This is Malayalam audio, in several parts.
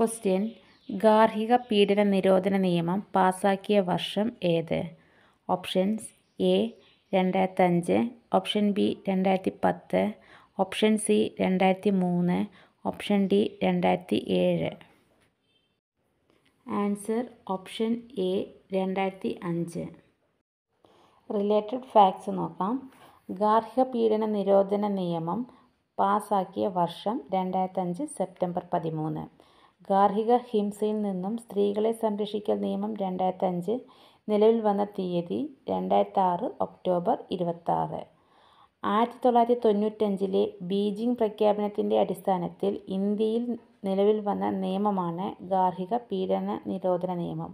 ക്വസ്റ്റ്യൻ ഗാർഹിക പീഡന നിരോധന നിയമം പാസാക്കിയ വർഷം ഏത് ഓപ്ഷൻസ് എ രണ്ടായിരത്തഞ്ച് ഓപ്ഷൻ ബി രണ്ടായിരത്തി പത്ത് ഓപ്ഷൻ സി രണ്ടായിരത്തി മൂന്ന് ഓപ്ഷൻ ഡി രണ്ടായിരത്തി ഏഴ് ആൻസർ ഓപ്ഷൻ എ രണ്ടായിരത്തി അഞ്ച് റിലേറ്റഡ് ഫാക്ട്സ് നോക്കാം ഗാർഹിക പീഡന നിരോധന നിയമം പാസാക്കിയ വർഷം രണ്ടായിരത്തഞ്ച് സെപ്റ്റംബർ പതിമൂന്ന് ഗാർഹിക ഹിംസയിൽ നിന്നും സ്ത്രീകളെ സംരക്ഷിക്കൽ നിയമം അഞ്ച് നിലവിൽ വന്ന തീയതി ആറ് ഒക്ടോബർ ഇരുപത്താറ് ആയിരത്തി തൊള്ളായിരത്തി തൊണ്ണൂറ്റഞ്ചിലെ ബീജിംഗ് പ്രഖ്യാപനത്തിൻ്റെ അടിസ്ഥാനത്തിൽ ഇന്ത്യയിൽ നിലവിൽ വന്ന നിയമമാണ് ഗാർഹിക പീഡന നിരോധന നിയമം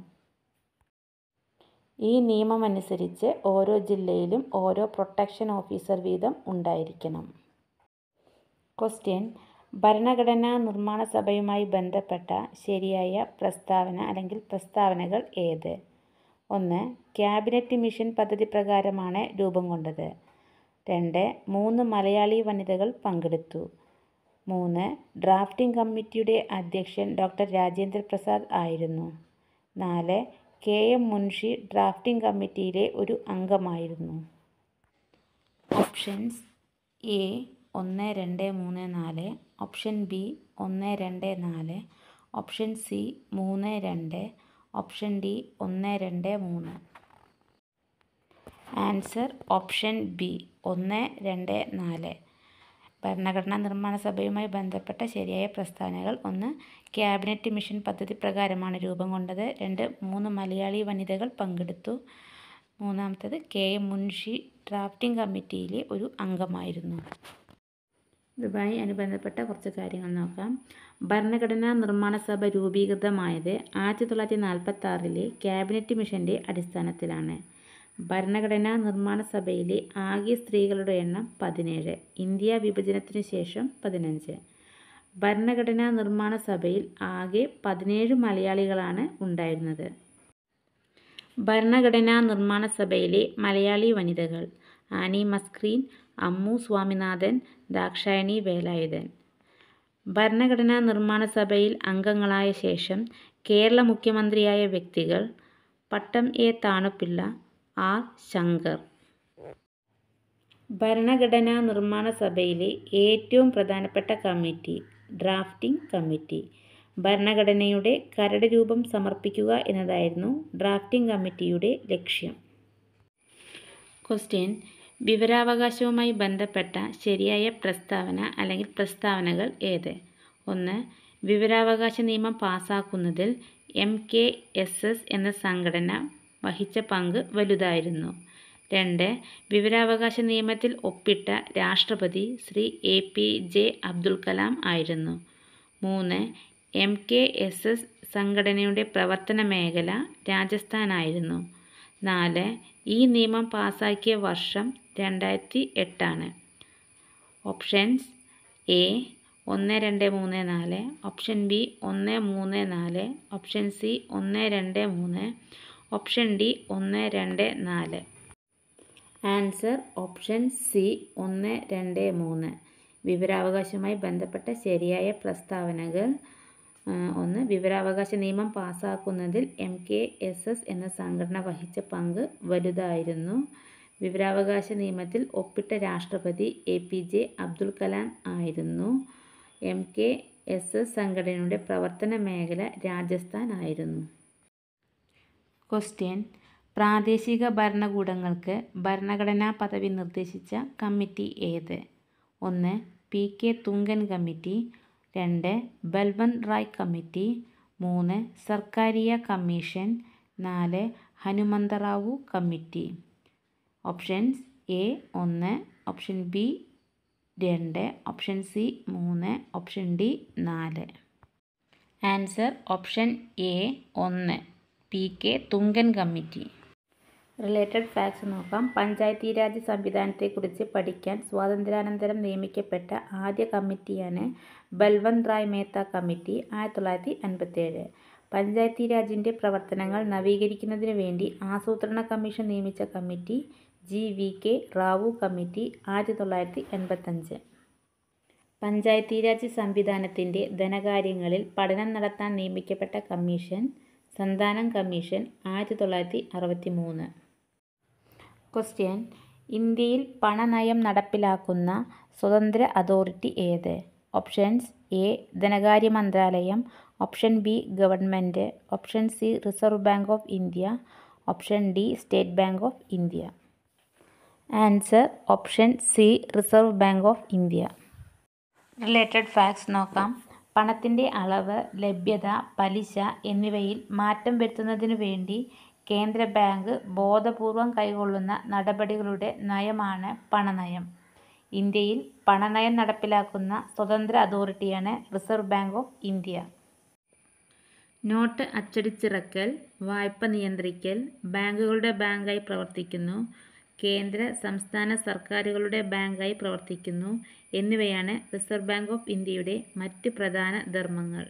ഈ നിയമമനുസരിച്ച് ഓരോ ജില്ലയിലും ഓരോ പ്രൊട്ടക്ഷൻ ഓഫീസർ വീതം ഉണ്ടായിരിക്കണം ക്വസ്റ്റ്യൻ ഭരണഘടനാ നിർമ്മാണ സഭയുമായി ബന്ധപ്പെട്ട ശരിയായ പ്രസ്താവന അല്ലെങ്കിൽ പ്രസ്താവനകൾ ഏത് ഒന്ന് ക്യാബിനറ്റ് മിഷൻ പദ്ധതി പ്രകാരമാണ് രൂപം കൊണ്ടത് രണ്ട് മൂന്ന് മലയാളി വനിതകൾ പങ്കെടുത്തു മൂന്ന് ഡ്രാഫ്റ്റിംഗ് കമ്മിറ്റിയുടെ അധ്യക്ഷൻ ഡോക്ടർ രാജേന്ദ്ര പ്രസാദ് ആയിരുന്നു നാല് കെ എം മുൻഷി ഡ്രാഫ്റ്റിംഗ് കമ്മിറ്റിയിലെ ഒരു അംഗമായിരുന്നു ഓപ്ഷൻസ് എ ഒന്ന് രണ്ട് മൂന്ന് നാല് ഓപ്ഷൻ ബി ഒന്ന് രണ്ട് നാല് ഓപ്ഷൻ സി മൂന്ന് രണ്ട് ഓപ്ഷൻ ഡി ഒന്ന് രണ്ട് മൂന്ന് ആൻസർ ഓപ്ഷൻ ബി ഒന്ന് രണ്ട് നാല് ഭരണഘടനാ നിർമ്മാണ സഭയുമായി ബന്ധപ്പെട്ട ശരിയായ പ്രസ്താവനകൾ ഒന്ന് ക്യാബിനറ്റ് മിഷൻ പദ്ധതി പ്രകാരമാണ് രൂപം കൊണ്ടത് രണ്ട് മൂന്ന് മലയാളി വനിതകൾ പങ്കെടുത്തു മൂന്നാമത്തത് കെ എം മുൻഷി ഡ്രാഫ്റ്റിംഗ് കമ്മിറ്റിയിലെ ഒരു അംഗമായിരുന്നു ഇതുമായി അനുബന്ധപ്പെട്ട കുറച്ച് കാര്യങ്ങൾ നോക്കാം ഭരണഘടനാ നിർമ്മാണ സഭ രൂപീകൃതമായത് ആയിരത്തി തൊള്ളായിരത്തി നാൽപ്പത്തി ആറിലെ ക്യാബിനറ്റ് മിഷൻ്റെ അടിസ്ഥാനത്തിലാണ് ഭരണഘടനാ നിർമ്മാണ സഭയിലെ ആകെ സ്ത്രീകളുടെ എണ്ണം പതിനേഴ് ഇന്ത്യ വിഭജനത്തിനു ശേഷം പതിനഞ്ച് ഭരണഘടനാ നിർമ്മാണ സഭയിൽ ആകെ പതിനേഴ് മലയാളികളാണ് ഉണ്ടായിരുന്നത് ഭരണഘടനാ നിർമ്മാണ സഭയിലെ മലയാളി വനിതകൾ ആനി മസ്ക്രീൻ അമ്മു സ്വാമിനാഥൻ ദാക്ഷായണി വേലായുധൻ ഭരണഘടനാ നിർമ്മാണ സഭയിൽ അംഗങ്ങളായ ശേഷം കേരള മുഖ്യമന്ത്രിയായ വ്യക്തികൾ പട്ടം എ താണുപിള്ള ആർ ശങ്കർ ഭരണഘടനാ നിർമ്മാണ സഭയിലെ ഏറ്റവും പ്രധാനപ്പെട്ട കമ്മിറ്റി ഡ്രാഫ്റ്റിംഗ് കമ്മിറ്റി ഭരണഘടനയുടെ കരട് രൂപം സമർപ്പിക്കുക എന്നതായിരുന്നു ഡ്രാഫ്റ്റിംഗ് കമ്മിറ്റിയുടെ ലക്ഷ്യം ക്വസ്റ്റ്യൻ വിവരാവകാശവുമായി ബന്ധപ്പെട്ട ശരിയായ പ്രസ്താവന അല്ലെങ്കിൽ പ്രസ്താവനകൾ ഏത് ഒന്ന് വിവരാവകാശ നിയമം പാസാക്കുന്നതിൽ എം കെ എസ് എസ് എന്ന സംഘടന വഹിച്ച പങ്ക് വലുതായിരുന്നു രണ്ട് വിവരാവകാശ നിയമത്തിൽ ഒപ്പിട്ട രാഷ്ട്രപതി ശ്രീ എ പി ജെ അബ്ദുൽ കലാം ആയിരുന്നു മൂന്ന് എം കെ എസ് എസ് സംഘടനയുടെ പ്രവർത്തന മേഖല രാജസ്ഥാനായിരുന്നു നാല് ഈ നിയമം പാസാക്കിയ വർഷം രണ്ടായിരത്തി എട്ടാണ് ഓപ്ഷൻസ് എ ഒന്ന് രണ്ട് മൂന്ന് നാല് ഓപ്ഷൻ ബി ഒന്ന് മൂന്ന് നാല് ഓപ്ഷൻ സി ഒന്ന് രണ്ട് മൂന്ന് ഓപ്ഷൻ ഡി ഒന്ന് രണ്ട് നാല് ആൻസർ ഓപ്ഷൻ സി ഒന്ന് രണ്ട് മൂന്ന് വിവരാവകാശവുമായി ബന്ധപ്പെട്ട ശരിയായ പ്രസ്താവനകൾ ഒന്ന് വിവരാവകാശ നിയമം പാസ്സാക്കുന്നതിൽ എം കെ എസ് എസ് എന്ന സംഘടന വഹിച്ച പങ്ക് വലുതായിരുന്നു വിവരാവകാശ നിയമത്തിൽ ഒപ്പിട്ട രാഷ്ട്രപതി എ പി ജെ അബ്ദുൽ കലാം ആയിരുന്നു എം കെ എസ് എസ് സംഘടനയുടെ പ്രവർത്തന മേഖല രാജസ്ഥാൻ ആയിരുന്നു ക്വസ്റ്റ്യൻ പ്രാദേശിക ഭരണകൂടങ്ങൾക്ക് ഭരണഘടനാ പദവി നിർദ്ദേശിച്ച കമ്മിറ്റി ഏത് ഒന്ന് പി കെ തുങ്കൻ കമ്മിറ്റി രണ്ട് ബൽബൻ റായ് കമ്മിറ്റി മൂന്ന് സർക്കാരിയ കമ്മീഷൻ നാല് ഹനുമന്തറാവു കമ്മിറ്റി ഓപ്ഷൻസ് എ ഒന്ന് ഓപ്ഷൻ ബി രണ്ട് ഓപ്ഷൻ സി മൂന്ന് ഓപ്ഷൻ ഡി നാല് ആൻസർ ഓപ്ഷൻ എ ഒന്ന് P K Thungon committee related facts നോക്കാം പഞ്ചായത്തി രാജ് സംവിധാനത്തെക്കുറിച്ച് പഠിക്കാൻ സ്വാതന്ത്ര്യാനന്തരം നിയമിക്കപ്പെട്ട ആദ്യ കമ്മിറ്റിയാണ് ബൽവന്ത് റായ് മേത്ത കമ്മിറ്റി ആയിരത്തി തൊള്ളായിരത്തി അൻപത്തേഴ് പഞ്ചായത്തി രാജിൻ്റെ പ്രവർത്തനങ്ങൾ നവീകരിക്കുന്നതിന് വേണ്ടി ആസൂത്രണ കമ്മീഷൻ നിയമിച്ച കമ്മിറ്റി ജി വി കെ റാവു കമ്മിറ്റി ആയിരത്തി തൊള്ളായിരത്തി എൺപത്തഞ്ച് പഞ്ചായത്തി രാജ് സംവിധാനത്തിൻ്റെ ധനകാര്യങ്ങളിൽ പഠനം നടത്താൻ നിയമിക്കപ്പെട്ട കമ്മീഷൻ സന്താനം കമ്മീഷൻ ആയിരത്തി തൊള്ളായിരത്തി അറുപത്തി മൂന്ന് ക്വസ്റ്റ്യൻ ഇന്ത്യയിൽ പണനയം നടപ്പിലാക്കുന്ന സ്വതന്ത്ര അതോറിറ്റി ഏത് ഓപ്ഷൻസ് എ ധനകാര്യ മന്ത്രാലയം option B government option C Reserve Bank of India option D State Bank of India answer option C Reserve Bank of India related facts നോക്കാം പണത്തിൻ്റെ അളവ് ലഭ്യത പലിശ എന്നിവയിൽ മാറ്റം വരുത്തുന്നതിനു വേണ്ടി കേന്ദ്ര ബാങ്ക് ബോധപൂർവം കൈക്കൊള്ളുന്ന നടപടികളുടെ നയമാണ് പണനയം. ഇന്ത്യയിൽ പണനയം നടപ്പിലാക്കുന്ന സ്വതന്ത്ര അതോറിറ്റിയാണ് Reserve Bank of India. Note അച്ചടിച്ചിറക്കൽ, വായ്പ നിയന്ത്രിക്കൽ, ബാങ്കുകളുടെ ബാങ്കായി പ്രവർത്തിക്കുന്നു, കേന്ദ്ര, സംസ്ഥാന സർക്കാരുകളുടെ ബാങ്കായി പ്രവർത്തിക്കുന്നു എന്നിവയാണ് റിസർവ് ബാങ്ക് ഓഫ് ഇന്ത്യയുടെ മറ്റ് പ്രധാന ധർമ്മങ്ങൾ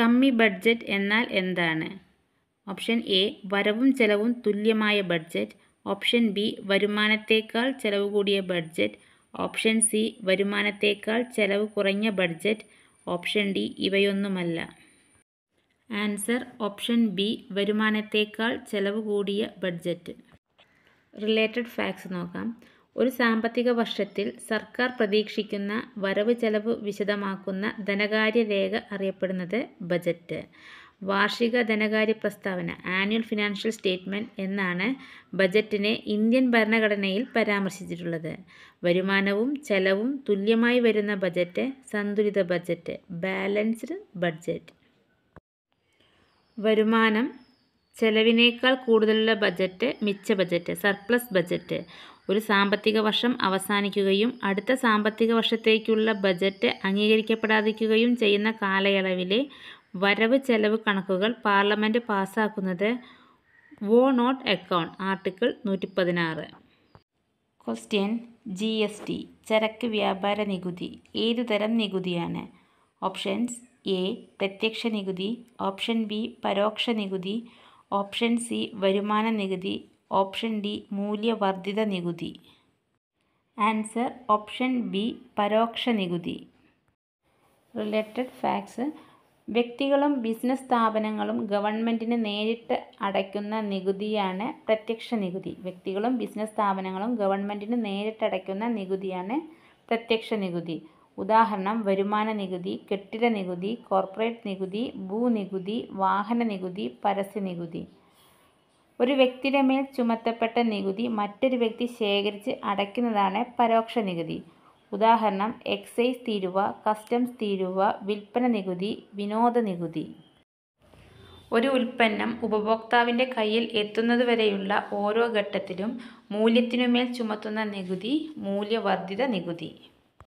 കമ്മി ബഡ്ജറ്റ് എന്നാൽ എന്താണ്? ഓപ്ഷൻ എ വരവും ചെലവും തുല്യമായ ബഡ്ജറ്റ് ഓപ്ഷൻ ബി വരുമാനത്തേക്കാൾ ചെലവ് കൂടിയ ബഡ്ജറ്റ് ഓപ്ഷൻ സി വരുമാനത്തേക്കാൾ ചെലവ് കുറഞ്ഞ ബഡ്ജറ്റ് ഓപ്ഷൻ ഡി ഇവയൊന്നുമല്ല ആൻസർ ഓപ്ഷൻ ബി വരുമാനത്തേക്കാൾ ചെലവ് കൂടിയ ബഡ്ജറ്റ് റിലേറ്റഡ് ഫാക്ട്സ് നോക്കാം ഒരു സാമ്പത്തിക വർഷത്തിൽ സർക്കാർ പ്രതീക്ഷിക്കുന്ന വരവ് ചെലവ് വിശദമാക്കുന്ന ധനകാര്യ രേഖ അറിയപ്പെടുന്നത് ബജറ്റ് വാർഷിക ധനകാര്യ പ്രസ്താവന ആനുവൽ ഫിനാൻഷ്യൽ സ്റ്റേറ്റ്മെൻറ്റ് എന്നാണ് ബജറ്റിനെ ഇന്ത്യൻ ഭരണഘടനയിൽ പരാമർശിച്ചിട്ടുള്ളത് വരുമാനവും ചെലവും തുല്യമായി വരുന്ന ബജറ്റ് സന്തുലിത ബജറ്റ് ബാലൻസ്ഡ് ബഡ്ജറ്റ് വരുമാനം ചെലവിനേക്കാൾ കൂടുതലുള്ള ബജറ്റ് മിച്ച ബജറ്റ് സർപ്ലസ് ബജറ്റ് ഒരു സാമ്പത്തിക വർഷം അവസാനിക്കുകയും അടുത്ത സാമ്പത്തിക വർഷത്തേക്കുള്ള ബജറ്റ് അംഗീകരിക്കപ്പെടാതിരിക്കുകയും ചെയ്യുന്ന കാലയളവിലെ വരവ് ചെലവ് കണക്കുകൾ പാർലമെൻറ്റ് പാസ്സാക്കുന്നത് വോ നോട്ട് അക്കൗണ്ട് ആർട്ടിക്കിൾ നൂറ്റി പതിനാറ് ക്വസ്റ്റ്യൻ ജി എസ് ടി ചരക്ക് വ്യാപാര നികുതി ഏതുതരം നികുതിയാണ് ഓപ്ഷൻസ് എ പ്രത്യക്ഷ നികുതി ഓപ്ഷൻ ബി പരോക്ഷ നികുതി ഓപ്ഷൻ സി വരുമാന നികുതി ഓപ്ഷൻ ഡി മൂല്യവർദ്ധിത നികുതി ആൻസർ ഓപ്ഷൻ ബി പരോക്ഷ നികുതി റിലേറ്റഡ് ഫാക്ട്സ് വ്യക്തികളും ബിസിനസ് സ്ഥാപനങ്ങളും ഗവൺമെൻറ്റിന് നേരിട്ട് അടയ്ക്കുന്ന നികുതിയാണ് പ്രത്യക്ഷ നികുതി വ്യക്തികളും ബിസിനസ് സ്ഥാപനങ്ങളും ഗവൺമെൻറ്റിന് നേരിട്ട് അടയ്ക്കുന്ന നികുതിയാണ് പ്രത്യക്ഷ നികുതി ഉദാഹരണം വരുമാന നികുതി കെട്ടിട നികുതി കോർപ്പറേറ്റ് നികുതി ഭൂനികുതി വാഹന നികുതി പരസ്യ നികുതി ഒരു വ്യക്തിയുടെ മേൽ ചുമത്തപ്പെട്ട നികുതി മറ്റൊരു വ്യക്തി ശേഖരിച്ച് അടയ്ക്കുന്നതാണ് പരോക്ഷ നികുതി ഉദാഹരണം എക്സൈസ് തീരുവ കസ്റ്റംസ് തീരുവ വിൽപ്പന നികുതി വിനോദ നികുതി ഒരു ഉൽപ്പന്നം ഉപഭോക്താവിൻ്റെ കയ്യിൽ എത്തുന്നതുവരെയുള്ള ഓരോ ഘട്ടത്തിലും മൂല്യത്തിനുമേൽ ചുമത്തുന്ന നികുതി മൂല്യവർദ്ധിത നികുതി